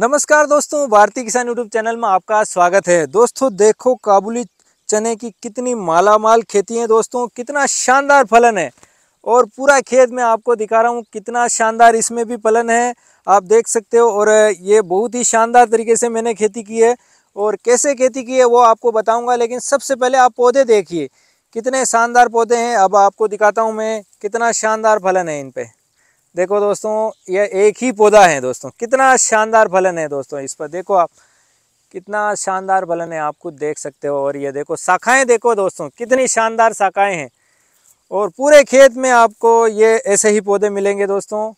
नमस्कार दोस्तों भारतीय किसान यूट्यूब चैनल में आपका स्वागत है दोस्तों देखो काबुली चने की कितनी मालामाल खेती है दोस्तों कितना शानदार फलन है और पूरा खेत में आपको दिखा रहा हूँ कितना शानदार इसमें भी फलन है आप देख सकते हो और ये बहुत ही शानदार तरीके से मैंने खेती की है और कैसे खेती की है वो आपको बताऊँगा लेकिन सबसे पहले आप पौधे देखिए कितने शानदार पौधे हैं अब आपको दिखाता हूँ मैं कितना शानदार फलन है इन पर देखो दोस्तों यह एक ही पौधा है दोस्तों कितना शानदार फलन है दोस्तों इस पर देखो आप कितना शानदार फलन है आप खुद देख सकते हो और ये देखो शाखाएं देखो दोस्तों कितनी शानदार शाखाएं हैं और पूरे खेत में आपको ये ऐसे ही पौधे मिलेंगे दोस्तों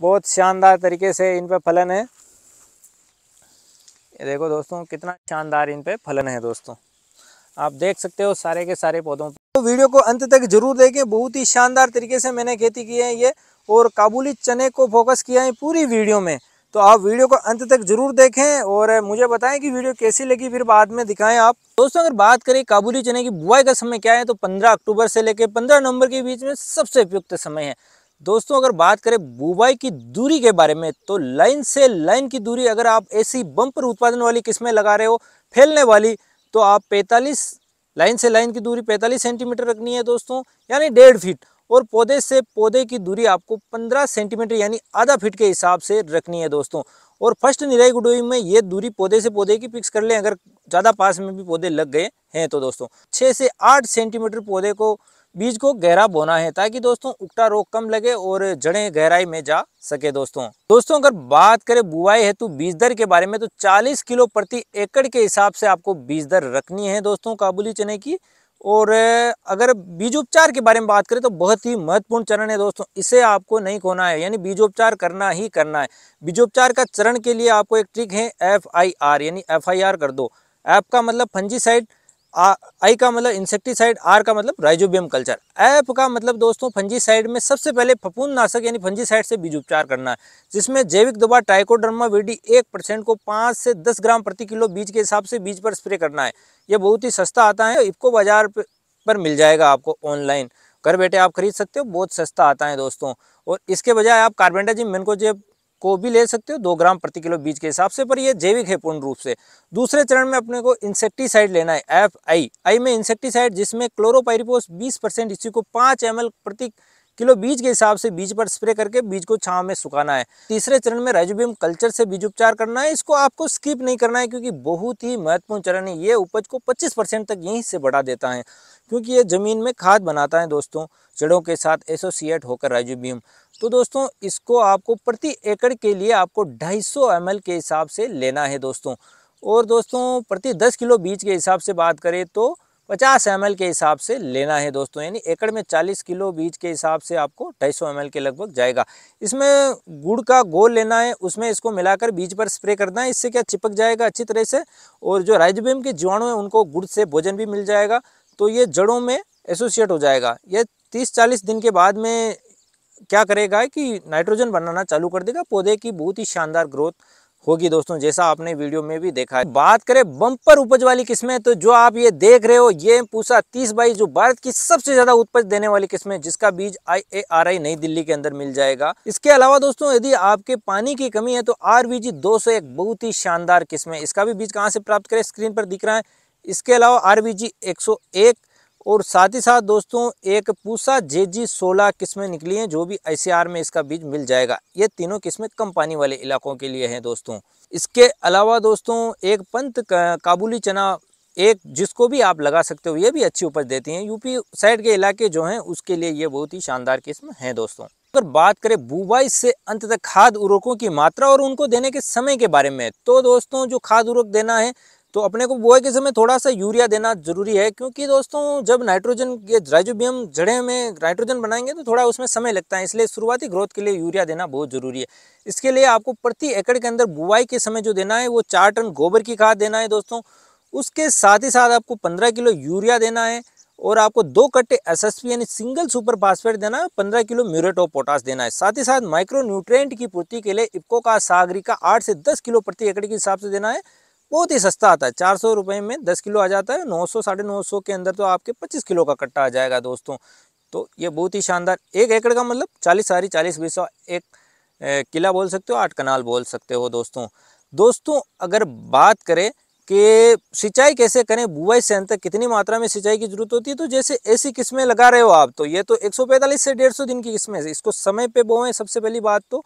बहुत शानदार तरीके से इन पर फलन है ये देखो दोस्तों कितना शानदार इन पर फलन है दोस्तों आप देख सकते हो सारे के सारे पौधों वीडियो को अंत तक जरूर देखें बहुत ही शानदार तरीके से मैंने खेती की है ये और काबुली चने को फोकस किया है पूरी वीडियो में तो आप वीडियो को अंत तक जरूर देखें और मुझे बताएं कि वीडियो कैसी लगी फिर बाद में दिखाएं आप दोस्तों अगर बात करें काबुली चने की बुआई का समय क्या है तो 15 अक्टूबर से लेकर 15 नवंबर के बीच में सबसे उपयुक्त समय है दोस्तों अगर बात करें बुआई की दूरी के बारे में तो लाइन से लाइन की दूरी अगर आप ऐसी बम्पर उत्पादन वाली किस्में लगा रहे हो फैलने वाली तो आप पैंतालीस लाइन से लाइन की दूरी 45 सेंटीमीटर रखनी है दोस्तों यानी डेढ़ फीट और पौधे से पौधे की दूरी आपको 15 सेंटीमीटर यानी आधा फीट के हिसाब से रखनी है दोस्तों और फर्स्ट निराई गुडोई में ये दूरी पौधे से पौधे की फिक्स कर लें अगर ज़्यादा पास में भी पौधे लग गए हैं तो दोस्तों छः से आठ सेंटीमीटर पौधे को बीज को गहरा बोना है ताकि दोस्तों उकटा रोग कम लगे और जड़ें गहराई में जा सके दोस्तों दोस्तों अगर बात करें बुआई हेतु बीज दर के बारे में तो 40 किलो प्रति एकड़ के हिसाब से आपको बीज दर रखनी है दोस्तों काबुली चने की और अगर बीजोपचार के बारे में बात करें तो बहुत ही महत्वपूर्ण चरण है दोस्तों इसे आपको नहीं खोना है यानी बीजोपचार करना ही करना है बीजोपचार का चरण के लिए आपको एक ट्रिक है एफ आई आर यानी एफ आई आर कर दो ऐप का मतलब साइड आई का मतलब इंसेक्टिसाइड आर का मतलब राइजोबियम कल्चर ऐप का मतलब दोस्तों फंजीसाइड में सबसे पहले फपून नाशक यानी फंजीसाइड से बीज उपचार करना है जिसमें जैविक दवा टाइकोडर्मा वेडी एक परसेंट को पाँच से दस ग्राम प्रति किलो बीज के हिसाब से बीज पर स्प्रे करना है यह बहुत ही सस्ता आता है इफको बाजार पर मिल जाएगा आपको ऑनलाइन घर बैठे आप खरीद सकते हो बहुत सस्ता आता है दोस्तों और इसके बजाय आप कार्बेंडाजी मेनकोजेब को भी ले सकते हो दो ग्राम प्रति किलो बीज के हिसाब से पर ये जैविक है पूर्ण रूप से दूसरे चरण में अपने को इंसेक्टिसाइड लेना है एफ आई आई में इंसेक्टिसाइड जिसमें क्लोरोपाइरिपोस 20 परसेंट इसी को 5 एम प्रति किलो बीज के हिसाब से बीज पर स्प्रे करके बीज को छाव में सुखाना है तीसरे चरण में राइजोबियम कल्चर से बीज उपचार करना है इसको आपको स्किप नहीं करना है क्योंकि बहुत ही महत्वपूर्ण चरण है ये उपज को पच्चीस तक यहीं से बढ़ा देता है क्योंकि ये ज़मीन में खाद बनाता है दोस्तों जड़ों के साथ एसोसिएट होकर राइजोबियम तो दोस्तों इसको आपको प्रति एकड़ के लिए आपको 250 सौ के हिसाब से लेना है दोस्तों और दोस्तों प्रति 10 किलो बीज के हिसाब से बात करें तो पचास एम के हिसाब से लेना है दोस्तों यानी एकड़ में चालीस किलो बीज के हिसाब से आपको ढाई एम के लगभग जाएगा इसमें गुड़ का गोल लेना है उसमें इसको मिलाकर बीज पर स्प्रे करना है इससे क्या चिपक जाएगा अच्छी तरह से और जो राइजबेम के जीवाणु हैं उनको गुड़ से भोजन भी मिल जाएगा तो ये जड़ों में एसोसिएट हो जाएगा यह तीस चालीस दिन के बाद में क्या करेगा कि नाइट्रोजन बनाना चालू कर देगा पौधे की बहुत ही शानदार ग्रोथ होगी दोस्तों जैसा आपने वीडियो में भी देखा है बात करें बम्पर उपज वाली किस्में तो जो आप ये देख रहे हो ये पूसा तीस बाईस जो भारत की सबसे ज्यादा उपज देने वाली किस्में जिसका बीज आई ए आर आई नई दिल्ली के अंदर मिल जाएगा इसके अलावा दोस्तों यदि आपके पानी की कमी है तो आर जी दो सौ एक बहुत ही शानदार किस्म है इसका भी बीज कहाँ से प्राप्त करे स्क्रीन पर दिख रहा है इसके अलावा आर जी एक सौ एक और साथ ही साथ दोस्तों एक पूसा जे जी सोलह किस्में निकली हैं जो भी आई में इसका बीज मिल जाएगा ये तीनों किस्में कम पानी वाले इलाकों के लिए हैं दोस्तों इसके अलावा दोस्तों एक पंत काबुली चना एक जिसको भी आप लगा सकते हो ये भी अच्छी उपज देती हैं यूपी साइड के इलाके जो हैं उसके लिए ये बहुत ही शानदार किस्म है दोस्तों अगर बात करें बुवाई से अंत तक खाद उर्वरकों की मात्रा और उनको देने के समय के बारे में तो दोस्तों जो खाद उर्वरक देना है तो अपने को बोए के समय थोड़ा सा यूरिया देना जरूरी है क्योंकि दोस्तों जब नाइट्रोजन के राइजोबियम जड़े में नाइट्रोजन बनाएंगे तो थोड़ा उसमें समय लगता है इसलिए शुरुआती ग्रोथ के लिए यूरिया देना बहुत ज़रूरी है इसके लिए आपको प्रति एकड़ के अंदर बुआई के समय जो देना है वो चार टन गोबर की खाद देना है दोस्तों उसके साथ ही साथ आपको पंद्रह किलो यूरिया देना है और आपको दो कट्टे एस एस पी यानी सिंगल सुपर फास्फेट देना है पंद्रह किलो म्यूरेट ऑफ पोटास देना है साथ ही साथ माइक्रो न्यूट्रेंट की पूर्ति के लिए इपको का सागरी का आठ से दस किलो प्रति एकड़ के हिसाब से देना है बहुत ही सस्ता आता है चार सौ रुपये में दस किलो आ जाता है नौ सौ साढ़े नौ सौ के अंदर तो आपके पच्चीस किलो का कट्टा आ जाएगा दोस्तों तो ये बहुत ही शानदार एक एकड़ का मतलब चालीस सारी चालीस सौ एक किला बोल सकते हो आठ कनाल बोल सकते हो दोस्तों दोस्तों अगर बात करें कि सिंचाई कैसे करें बुआई से अंतर कितनी मात्रा में सिंचाई की जरूरत होती है तो जैसे ऐसी किस्में लगा रहे हो आप तो ये तो 145 से 150 दिन की किस्में इसको समय पे बोएं सबसे पहली बात तो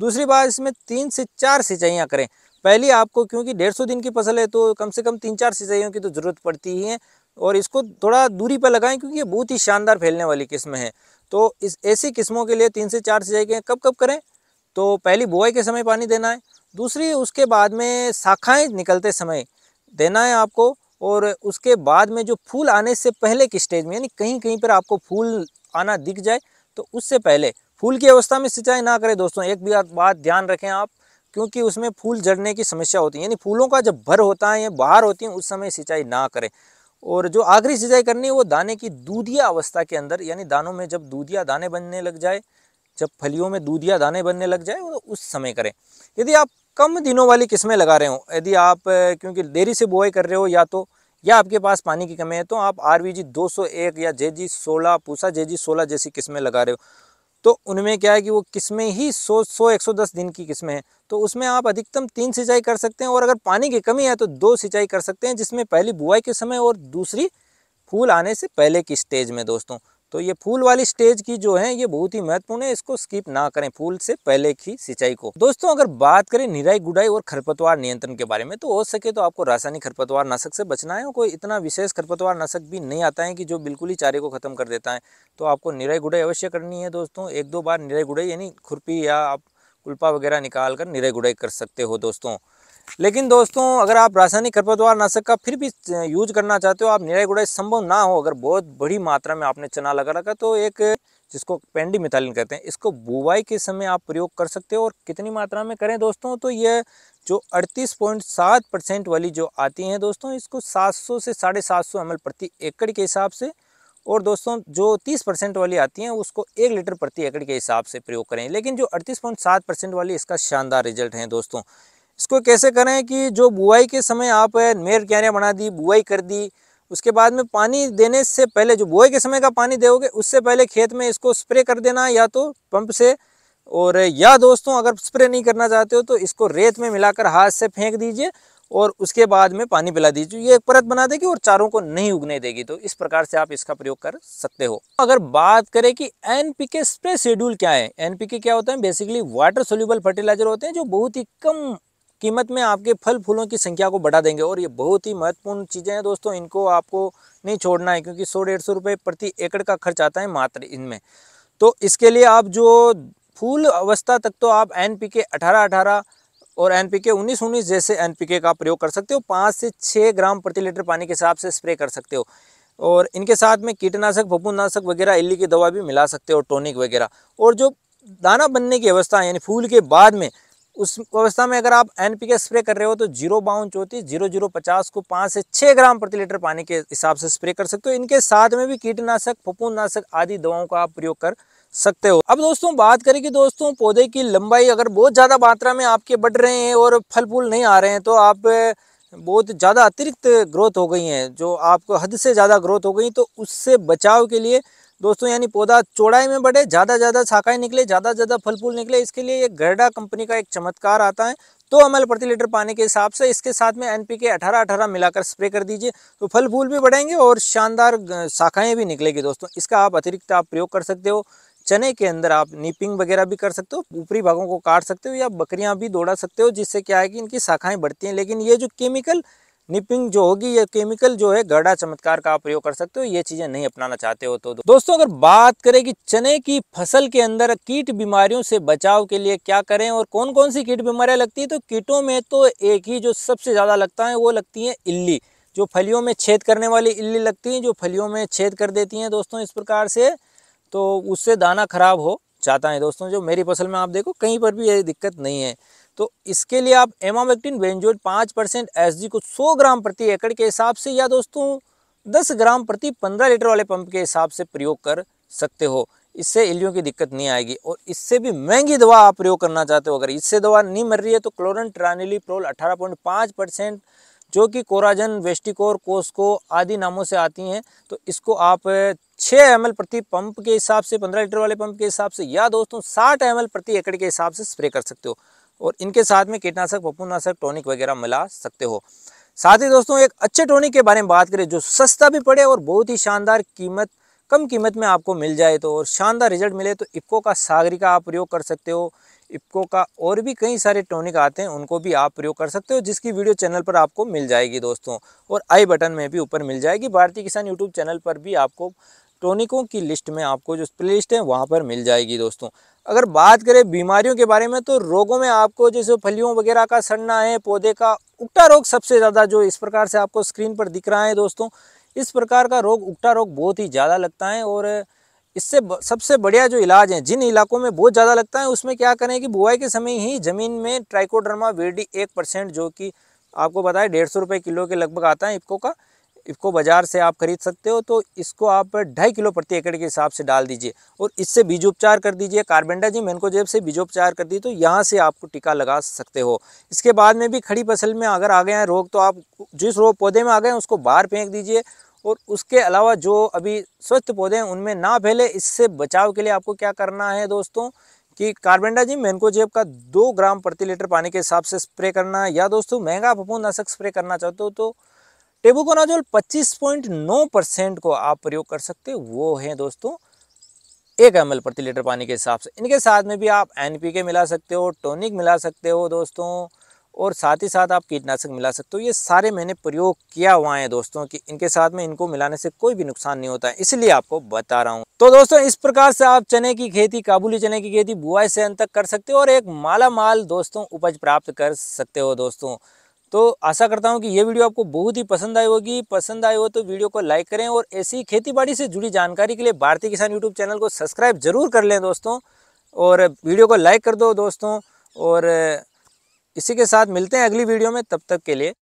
दूसरी बात इसमें तीन से चार सिंचाइयाँ करें पहली आपको क्योंकि डेढ़ सौ दिन की फसल है तो कम से कम तीन चार सिंचाइयों की तो ज़रूरत पड़ती ही है और इसको थोड़ा दूरी पर लगाएं क्योंकि ये बहुत ही शानदार फैलने वाली किस्म है तो इस ऐसी किस्मों के लिए तीन से चार सिंचाई के कब कब करें तो पहली बुआई के समय पानी देना है दूसरी उसके बाद में शाखाएँ निकलते समय देना है आपको और उसके बाद में जो फूल आने से पहले की स्टेज में यानी कहीं कहीं पर आपको फूल आना दिख जाए तो उससे पहले फूल की अवस्था में सिंचाई ना करें दोस्तों एक भी बात ध्यान रखें आप क्योंकि उसमें फूल जड़ने की समस्या होती है यानी फूलों का जब भर होता है या बाहर होती है उस समय सिंचाई ना करें और जो आखिरी सिंचाई करनी है वो दाने की दूधिया अवस्था के अंदर यानी दानों में जब दूधिया दाने बनने लग जाए जब फलियों में दूधिया दाने बनने लग जाए तो उस समय करें यदि आप कम दिनों वाली किस्में लगा रहे हो यदि आप क्योंकि देरी से बुआई कर रहे हो या तो या आपके पास पानी की कमी है तो आप आर वी जी दो सौ एक या जे जी सोलह पूसा जे जी सोलह जैसी किस्में लगा रहे हो तो उनमें क्या है कि वो किस्में ही सौ सौ एक सौ दस दिन की किस्में हैं तो उसमें आप अधिकतम तीन सिंचाई कर सकते हैं और अगर पानी की कमी है तो दो सिंचाई कर सकते हैं जिसमें पहली बुआई के समय और दूसरी फूल आने से पहले की स्टेज में दोस्तों तो ये फूल वाली स्टेज की जो है ये बहुत ही महत्वपूर्ण है इसको स्किप ना करें फूल से पहले की सिंचाई को दोस्तों अगर बात करें निराई गुडाई और खरपतवार नियंत्रण के बारे में तो हो सके तो आपको रासायनिक खरपतवार नाशक से बचना है कोई इतना विशेष खरपतवार नाशक भी नहीं आता है कि जो बिल्कुल ही चारे को खत्म कर देता है तो आपको निराई गुडाई अवश्य करनी है दोस्तों एक दो बार निराई गुडाई यानी खुरपी या आप कुल्पा वगैरह निकाल कर निराई गुडाई कर सकते हो दोस्तों लेकिन दोस्तों अगर आप रासायनिक खरपतवार नाशक का फिर भी यूज करना चाहते हो आप निराई गुड़ाई संभव ना हो अगर बहुत बड़ी मात्रा में आपने चना लगा रखा तो एक जिसको पेंडी मिथालिन कहते हैं इसको बुवाई के समय आप प्रयोग कर सकते हो और कितनी मात्रा में करें दोस्तों तो यह जो 38.7 परसेंट वाली जो आती हैं दोस्तों इसको 700 से साढ़े सात सौ एम प्रति एकड़ के हिसाब से और दोस्तों जो 30 परसेंट वाली आती हैं उसको एक लीटर प्रति एकड़ के हिसाब से प्रयोग करें लेकिन जो 38.7 परसेंट वाली इसका शानदार रिजल्ट है दोस्तों इसको कैसे करें कि जो बुआई के समय आप मेर क्यारियाँ बना दी बुआई कर दी उसके बाद में पानी देने से पहले जो बुआई के समय का पानी दोगे उससे पहले खेत में इसको स्प्रे कर देना या तो पंप से और या दोस्तों अगर स्प्रे नहीं करना चाहते हो तो इसको रेत में मिलाकर हाथ से फेंक दीजिए और उसके बाद में पानी पिला दीजिए ये एक परत बना देगी और चारों को नहीं उगने देगी तो इस प्रकार से आप इसका प्रयोग कर सकते हो अगर बात करें कि एनपीके स्प्रे शेड्यूल क्या है एनपीके क्या होता है बेसिकली वाटर सोल्यूबल फर्टिलाइजर होते हैं जो बहुत ही कम कीमत में आपके फल फूलों की संख्या को बढ़ा देंगे और ये बहुत ही महत्वपूर्ण चीज़ें हैं दोस्तों इनको आपको नहीं छोड़ना है क्योंकि सौ डेढ़ सौ रुपये प्रति एकड़ का खर्च आता है मात्र इनमें तो इसके लिए आप जो फूल अवस्था तक तो आप एन पी के अठारह अठारह और एन पी के उन्नीस उन्नीस जैसे एन के का प्रयोग कर सकते हो पाँच से छः ग्राम प्रति लीटर पानी के हिसाब से स्प्रे कर सकते हो और इनके साथ में कीटनाशक फपूनाशक वगैरह इल्ली की दवा भी मिला सकते हो टॉनिक वगैरह और जो दाना बनने की अवस्था यानी फूल के बाद में उस अवस्था में अगर आप एन पी के स्प्रे कर रहे हो तो जीरो बाउंड चौंतीस जीरो जीरो पचास को पाँच से छः ग्राम प्रति लीटर पानी के हिसाब से स्प्रे कर सकते हो इनके साथ में भी कीटनाशक फफूंदनाशक आदि दवाओं का आप प्रयोग कर सकते हो अब दोस्तों बात करें कि दोस्तों पौधे की लंबाई अगर बहुत ज़्यादा मात्रा में आपके बढ़ रहे हैं और फल फूल नहीं आ रहे हैं तो आप बहुत ज़्यादा अतिरिक्त ग्रोथ हो गई हैं जो आपको हद से ज़्यादा ग्रोथ हो गई तो उससे बचाव के लिए दोस्तों यानी पौधा चौड़ाई में बढ़े ज़्यादा ज़्यादा शाखाएं निकले ज़्यादा ज़्यादा फल फूल निकले इसके लिए ये गर्डा कंपनी का एक चमत्कार आता है तो एम प्रति लीटर पानी के हिसाब से इसके साथ में एनपीके 18 के अठारह अठारह मिलाकर स्प्रे कर दीजिए तो फल फूल भी बढ़ेंगे और शानदार शाखाएँ भी निकलेगी दोस्तों इसका आप अतिरिक्त आप प्रयोग कर सकते हो चने के अंदर आप नीपिंग वगैरह भी कर सकते हो ऊपरी भागों को काट सकते हो या बकरियां भी दौड़ा सकते हो जिससे क्या है कि इनकी शाखाएं बढ़ती हैं लेकिन ये जो केमिकल निपिंग जो होगी या केमिकल जो है गढ़ा चमत्कार का आप प्रयोग कर सकते हो ये चीजें नहीं अपनाना चाहते हो तो दोस्तों अगर बात करें कि चने की फसल के अंदर कीट बीमारियों से बचाव के लिए क्या करें और कौन कौन सी कीट बीमारियां लगती है तो कीटों में तो एक ही जो सबसे ज्यादा लगता है वो लगती है इल्ली जो फलियों में छेद करने वाली इल्ली लगती हैं जो फलियों में छेद कर देती हैं दोस्तों इस प्रकार से तो उससे दाना खराब हो चाहता है दोस्तों जो मेरी फसल में आप देखो कहीं पर भी ये दिक्कत नहीं है तो इसके लिए आप एमामेक्टिन बेंजोइट पाँच परसेंट एस को सौ ग्राम प्रति एकड़ के हिसाब से या दोस्तों दस ग्राम प्रति पंद्रह लीटर वाले पंप के हिसाब से प्रयोग कर सकते हो इससे इलियों की दिक्कत नहीं आएगी और इससे भी महंगी दवा आप प्रयोग करना चाहते हो अगर इससे दवा नहीं मर रही है तो क्लोरन ट्रानिली प्रोल अठारह पॉइंट पाँच परसेंट जो कि कोराजन वेस्टिकोर कोस्को आदि नामों से आती हैं तो इसको आप 6 एम प्रति पंप के हिसाब से पंद्रह लीटर वाले पंप के हिसाब से या दोस्तों साठ एम प्रति एकड़ के हिसाब से स्प्रे कर सकते हो और इनके साथ में कीटनाशक पपूनाशक टॉनिक वगैरह मिला सकते हो साथ ही दोस्तों एक अच्छे टॉनिक के बारे में बात करें जो सस्ता भी पड़े और बहुत ही शानदार कीमत कम कीमत में आपको मिल जाए तो और शानदार रिजल्ट मिले तो इप्को का सागरी का आप प्रयोग कर सकते हो इप्को का और भी कई सारे टॉनिक आते हैं उनको भी आप प्रयोग कर सकते हो जिसकी वीडियो चैनल पर आपको मिल जाएगी दोस्तों और आई बटन में भी ऊपर मिल जाएगी भारतीय किसान यूट्यूब चैनल पर भी आपको टॉनिकों की लिस्ट में आपको जो प्ले लिस्ट है वहाँ पर मिल जाएगी दोस्तों अगर बात करें बीमारियों के बारे में तो रोगों में आपको जैसे फलियों वगैरह का सड़ना है पौधे का उगटा रोग सबसे ज़्यादा जो इस प्रकार से आपको स्क्रीन पर दिख रहा है दोस्तों इस प्रकार का रोग उकटा रोग बहुत ही ज़्यादा लगता है और इससे सबसे बढ़िया जो इलाज है जिन इलाकों में बहुत ज़्यादा लगता है उसमें क्या करें कि बुआई के समय ही ज़मीन में ट्राइकोड्रमा वेडी एक परसेंट जो कि आपको बताएं डेढ़ सौ रुपये किलो के लगभग आता है इपको का इसको बाज़ार से आप खरीद सकते हो तो इसको आप ढाई किलो प्रति एकड़ के हिसाब से डाल दीजिए और इससे बीजोपचार कर दीजिए को एनकोजेब से बीजोपचार कर दी तो यहाँ से आपको टीका लगा सकते हो इसके बाद में भी खड़ी फसल में अगर आ गए हैं रोग तो आप जिस रोग पौधे में आ गए हैं उसको बाहर फेंक दीजिए और उसके अलावा जो अभी स्वस्थ पौधे हैं उनमें ना फैले इससे बचाव के लिए आपको क्या करना है दोस्तों कि कार्बेंडाजिम मैनकोजेब का दो ग्राम प्रति लीटर पानी के हिसाब से स्प्रे करना है या दोस्तों महंगा नाशक स्प्रे करना चाहते हो तो टेबुकोनाजोल 25.9 परसेंट को आप प्रयोग कर सकते हो वो है दोस्तों एक एम प्रति लीटर पानी के हिसाब से इनके साथ में भी आप एन मिला सकते हो टोनिक मिला सकते हो दोस्तों और साथ ही साथ आप कीटनाशक मिला सकते हो ये सारे मैंने प्रयोग किया हुआ है दोस्तों कि इनके साथ में इनको मिलाने से कोई भी नुकसान नहीं होता है इसलिए आपको बता रहा हूँ तो दोस्तों इस प्रकार से आप चने की खेती काबुली चने की खेती बुआई से अंत तक कर सकते हो और एक माला माल दोस्तों उपज प्राप्त कर सकते हो दोस्तों तो आशा करता हूँ कि ये वीडियो आपको बहुत ही पसंद आई होगी पसंद आई हो तो वीडियो को लाइक करें और ऐसी खेतीबाड़ी से जुड़ी जानकारी के लिए भारतीय किसान यूट्यूब चैनल को सब्सक्राइब जरूर कर लें दोस्तों और वीडियो को लाइक कर दो दोस्तों और इसी के साथ मिलते हैं अगली वीडियो में तब तक के लिए